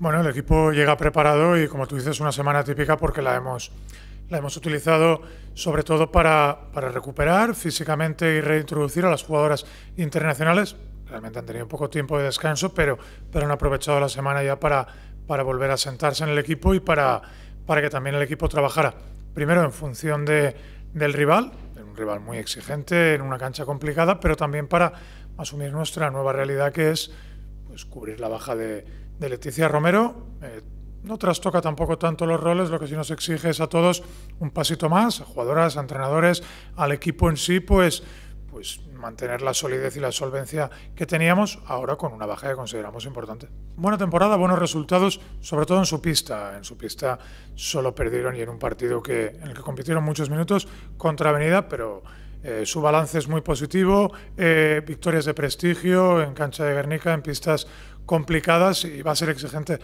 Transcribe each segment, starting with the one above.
Bueno, el equipo llega preparado y como tú dices, una semana típica porque la hemos, la hemos utilizado sobre todo para, para recuperar físicamente y reintroducir a las jugadoras internacionales. Realmente han tenido poco tiempo de descanso, pero, pero han aprovechado la semana ya para, para volver a sentarse en el equipo y para, para que también el equipo trabajara. Primero en función de, del rival, un rival muy exigente, en una cancha complicada, pero también para asumir nuestra nueva realidad que es pues, cubrir la baja de, de Leticia Romero eh, no trastoca tampoco tanto los roles, lo que sí nos exige es a todos un pasito más, a jugadoras, a entrenadores, al equipo en sí, pues, pues mantener la solidez y la solvencia que teníamos ahora con una baja que consideramos importante. Buena temporada, buenos resultados, sobre todo en su pista. En su pista solo perdieron y en un partido que, en el que compitieron muchos minutos contra Avenida, pero... Eh, su balance es muy positivo, eh, victorias de prestigio en cancha de Guernica, en pistas complicadas y va a ser exigente.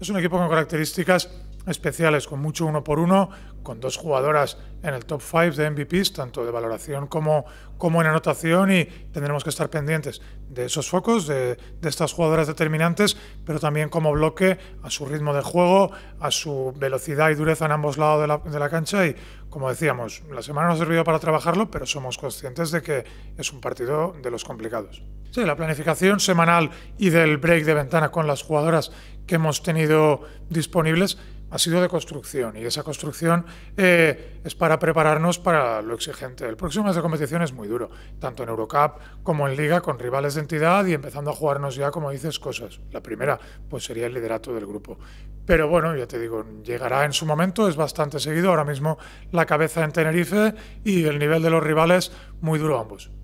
Es un equipo con características especiales con mucho uno por uno, con dos jugadoras en el top 5 de MVPs, tanto de valoración como, como en anotación, y tendremos que estar pendientes de esos focos, de, de, estas jugadoras determinantes, pero también como bloque, a su ritmo de juego, a su velocidad y dureza en ambos lados de la, de la cancha. Y como decíamos, la semana nos ha servido para trabajarlo, pero somos conscientes de que es un partido de los complicados. Sí, la planificación semanal y del break de ventana con las jugadoras que hemos tenido disponibles ha sido de construcción y esa construcción eh, es para prepararnos para lo exigente. El próximo mes de competición es muy duro, tanto en Eurocup como en Liga, con rivales de entidad y empezando a jugarnos ya, como dices, cosas. La primera, pues sería el liderato del grupo. Pero bueno, ya te digo, llegará en su momento, es bastante seguido. Ahora mismo la cabeza en Tenerife y el nivel de los rivales muy duro ambos.